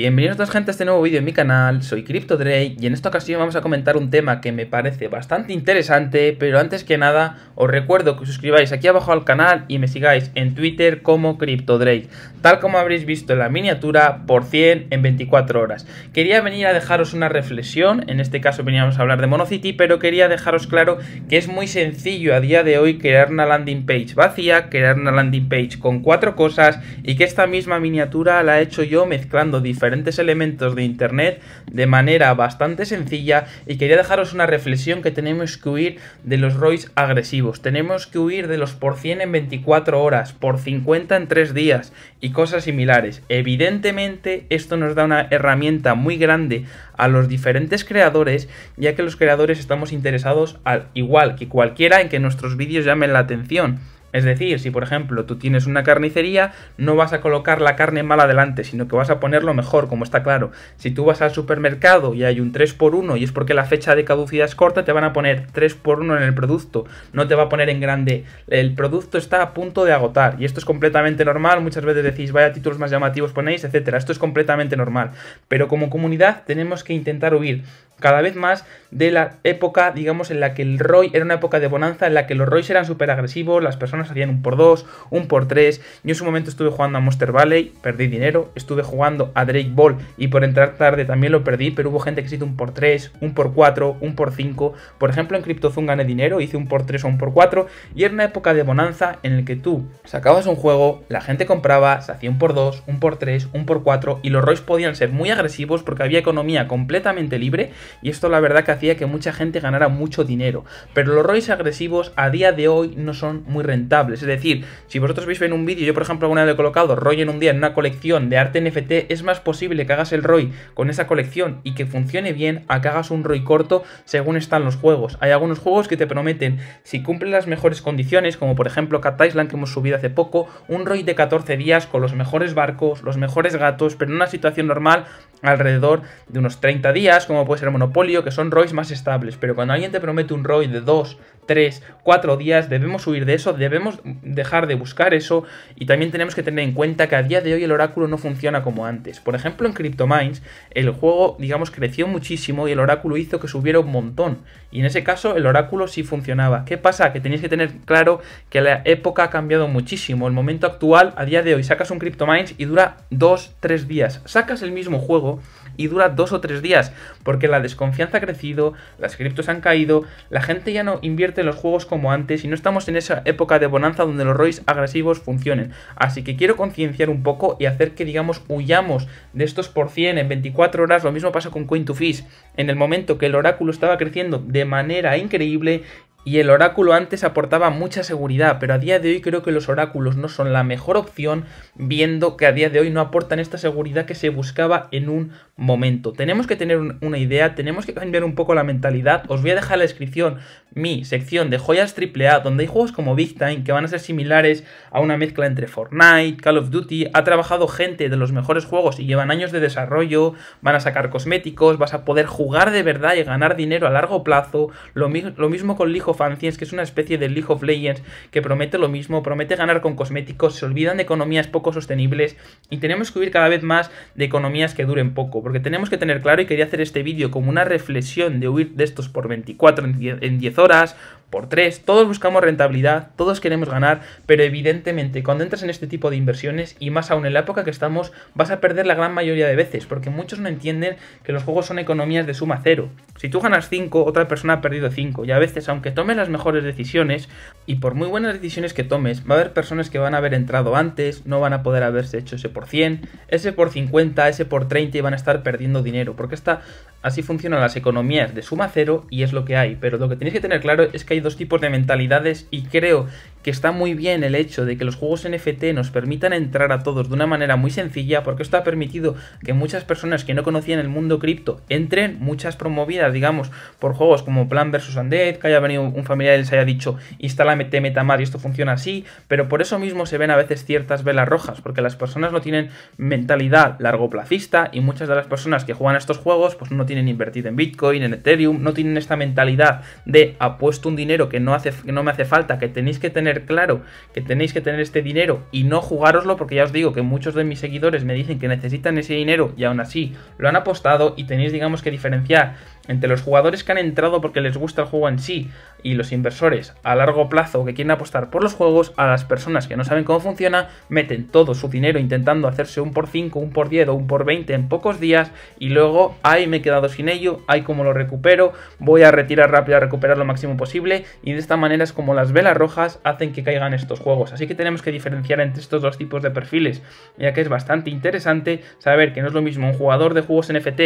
Bienvenidos todas gente a este nuevo vídeo en mi canal, soy CryptoDrake y en esta ocasión vamos a comentar un tema que me parece bastante interesante, pero antes que nada os recuerdo que suscribáis aquí abajo al canal y me sigáis en Twitter como CryptoDrake, tal como habréis visto en la miniatura, por 100 en 24 horas. Quería venir a dejaros una reflexión, en este caso veníamos a hablar de MonoCity, pero quería dejaros claro que es muy sencillo a día de hoy crear una landing page vacía, crear una landing page con cuatro cosas y que esta misma miniatura la he hecho yo mezclando diferentes diferentes elementos de Internet de manera bastante sencilla y quería dejaros una reflexión que tenemos que huir de los ROIs agresivos, tenemos que huir de los por 100 en 24 horas, por 50 en 3 días y cosas similares. Evidentemente esto nos da una herramienta muy grande a los diferentes creadores, ya que los creadores estamos interesados al igual que cualquiera en que nuestros vídeos llamen la atención. Es decir, si por ejemplo tú tienes una carnicería, no vas a colocar la carne mal adelante, sino que vas a ponerlo mejor, como está claro. Si tú vas al supermercado y hay un 3x1 y es porque la fecha de caducidad es corta, te van a poner 3x1 en el producto, no te va a poner en grande. El producto está a punto de agotar y esto es completamente normal. Muchas veces decís, vaya títulos más llamativos ponéis, etcétera. Esto es completamente normal. Pero como comunidad tenemos que intentar huir cada vez más de la época, digamos, en la que el ROI era una época de bonanza, en la que los ROIs eran súper agresivos, las personas hacían un por dos, un por tres. Yo en su momento estuve jugando a Monster Valley, perdí dinero, estuve jugando a Drake Ball y por entrar tarde también lo perdí, pero hubo gente que hizo un por tres, un por cuatro, un por cinco. Por ejemplo, en CryptoZoom gané dinero, hice un por tres o un por cuatro, y era una época de bonanza en la que tú sacabas un juego, la gente compraba, se hacía un por dos, un por tres, un por cuatro, y los ROIs podían ser muy agresivos porque había economía completamente libre y esto la verdad que hacía que mucha gente ganara mucho dinero. Pero los ROIs agresivos a día de hoy no son muy rentables. Es decir, si vosotros veis en un vídeo, yo por ejemplo alguna vez he colocado ROI en un día en una colección de arte NFT, es más posible que hagas el ROI con esa colección y que funcione bien a que hagas un ROI corto según están los juegos. Hay algunos juegos que te prometen, si cumplen las mejores condiciones, como por ejemplo Cat Island que hemos subido hace poco, un ROI de 14 días con los mejores barcos, los mejores gatos, pero en una situación normal alrededor de unos 30 días, como puede ser monopolio, que son ROIs más estables, pero cuando alguien te promete un ROI de dos. 3, 4 días, debemos huir de eso, debemos dejar de buscar eso y también tenemos que tener en cuenta que a día de hoy el oráculo no funciona como antes. Por ejemplo, en CryptoMines el juego, digamos, creció muchísimo y el oráculo hizo que subiera un montón y en ese caso el oráculo sí funcionaba. ¿Qué pasa? Que tenéis que tener claro que la época ha cambiado muchísimo. El momento actual, a día de hoy, sacas un CryptoMines y dura 2, 3 días. Sacas el mismo juego y dura dos o tres días, porque la desconfianza ha crecido, las criptos han caído, la gente ya no invierte los juegos como antes y no estamos en esa época de bonanza donde los roys agresivos funcionen. Así que quiero concienciar un poco y hacer que, digamos, huyamos de estos por 100 en 24 horas. Lo mismo pasa con Coin to Fish. En el momento que el oráculo estaba creciendo de manera increíble y el oráculo antes aportaba mucha seguridad, pero a día de hoy creo que los oráculos no son la mejor opción, viendo que a día de hoy no aportan esta seguridad que se buscaba en un momento. Tenemos que tener una idea, tenemos que cambiar un poco la mentalidad. Os voy a dejar en la descripción mi sección de joyas AAA, donde hay juegos como Big Time que van a ser similares a una mezcla entre Fortnite, Call of Duty. Ha trabajado gente de los mejores juegos y llevan años de desarrollo, van a sacar cosméticos, vas a poder jugar de verdad y ganar dinero a largo plazo. Lo, lo mismo con League of es que es una especie de League of Legends que promete lo mismo, promete ganar con cosméticos, se olvidan de economías poco sostenibles y tenemos que huir cada vez más de economías que duren poco, porque tenemos que tener claro, y quería hacer este vídeo como una reflexión de huir de estos por 24 en 10 horas por tres. Todos buscamos rentabilidad, todos queremos ganar, pero evidentemente cuando entras en este tipo de inversiones y más aún en la época que estamos vas a perder la gran mayoría de veces porque muchos no entienden que los juegos son economías de suma cero. Si tú ganas 5, otra persona ha perdido 5 y a veces aunque tomes las mejores decisiones y por muy buenas decisiones que tomes va a haber personas que van a haber entrado antes, no van a poder haberse hecho ese por 100, ese por 50, ese por 30 y van a estar perdiendo dinero porque esta Así funcionan las economías de suma cero y es lo que hay. Pero lo que tenéis que tener claro es que hay dos tipos de mentalidades y creo que está muy bien el hecho de que los juegos NFT nos permitan entrar a todos de una manera muy sencilla, porque esto ha permitido que muchas personas que no conocían el mundo cripto entren, muchas promovidas, digamos, por juegos como Plan vs. Undead, que haya venido un familiar y les haya dicho, instálame MetaMar y esto funciona así, pero por eso mismo se ven a veces ciertas velas rojas, porque las personas no tienen mentalidad largoplacista y muchas de las personas que juegan a estos juegos pues no tienen invertido en Bitcoin, en Ethereum, no tienen esta mentalidad de apuesto ah, un dinero que no, hace, que no me hace falta, que tenéis que tener claro que tenéis que tener este dinero y no jugároslo porque ya os digo que muchos de mis seguidores me dicen que necesitan ese dinero y aún así lo han apostado y tenéis digamos que diferenciar entre los jugadores que han entrado porque les gusta el juego en sí y los inversores a largo plazo que quieren apostar por los juegos a las personas que no saben cómo funciona, meten todo su dinero intentando hacerse un por 5, un por 10 o un por 20 en pocos días y luego, ahí me he quedado sin ello, hay como lo recupero, voy a retirar rápido a recuperar lo máximo posible y de esta manera es como las velas rojas hacen que caigan estos juegos. Así que tenemos que diferenciar entre estos dos tipos de perfiles, ya que es bastante interesante saber que no es lo mismo un jugador de juegos NFT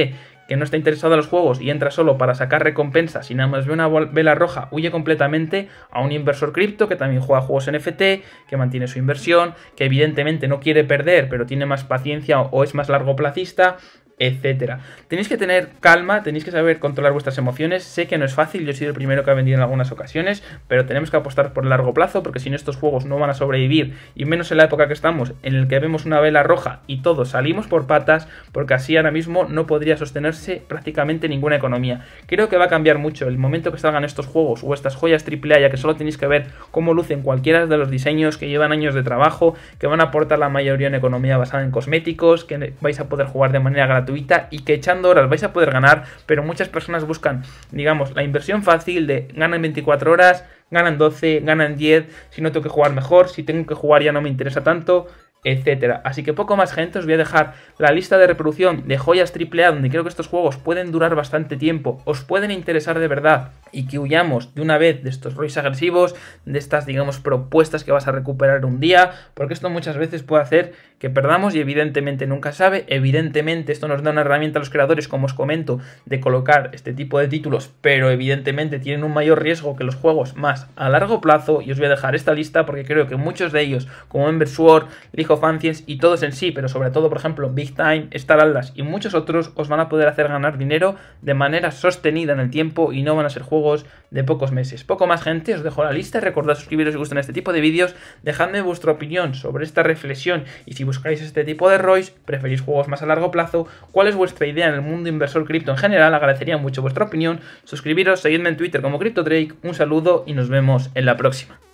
que no está interesado en los juegos y entra solo para sacar recompensas y nada más ve una vela roja, huye completamente a un inversor cripto que también juega juegos NFT, que mantiene su inversión, que evidentemente no quiere perder, pero tiene más paciencia o es más largo placista etcétera. Tenéis que tener calma, tenéis que saber controlar vuestras emociones. Sé que no es fácil, yo he sido el primero que ha vendido en algunas ocasiones, pero tenemos que apostar por el largo plazo porque si no estos juegos no van a sobrevivir y menos en la época que estamos en el que vemos una vela roja y todos salimos por patas porque así ahora mismo no podría sostenerse prácticamente ninguna economía. Creo que va a cambiar mucho el momento que salgan estos juegos o estas joyas AAA ya que solo tenéis que ver cómo lucen cualquiera de los diseños que llevan años de trabajo, que van a aportar la mayoría en economía basada en cosméticos, que vais a poder jugar de manera gratuita y que echando horas vais a poder ganar, pero muchas personas buscan, digamos, la inversión fácil de ganan 24 horas, ganan 12, ganan 10, si no tengo que jugar mejor, si tengo que jugar ya no me interesa tanto, etc. Así que poco más gente, os voy a dejar la lista de reproducción de joyas AAA donde creo que estos juegos pueden durar bastante tiempo, os pueden interesar de verdad y que huyamos de una vez de estos rolls agresivos, de estas digamos propuestas que vas a recuperar un día, porque esto muchas veces puede hacer que perdamos y evidentemente nunca sabe, evidentemente esto nos da una herramienta a los creadores como os comento de colocar este tipo de títulos, pero evidentemente tienen un mayor riesgo que los juegos más a largo plazo y os voy a dejar esta lista porque creo que muchos de ellos como Ember Sword, hijo fancies y todos en sí, pero sobre todo, por ejemplo, Big Time, Star Atlas y muchos otros os van a poder hacer ganar dinero de manera sostenida en el tiempo y no van a ser juegos de pocos meses. Poco más, gente, os dejo la lista. Recordad suscribiros si gustan este tipo de vídeos. Dejadme vuestra opinión sobre esta reflexión y si buscáis este tipo de ROIs, preferís juegos más a largo plazo, cuál es vuestra idea en el mundo inversor cripto en general. Agradecería mucho vuestra opinión. Suscribiros, seguidme en Twitter como CryptoDrake Un saludo y nos vemos en la próxima.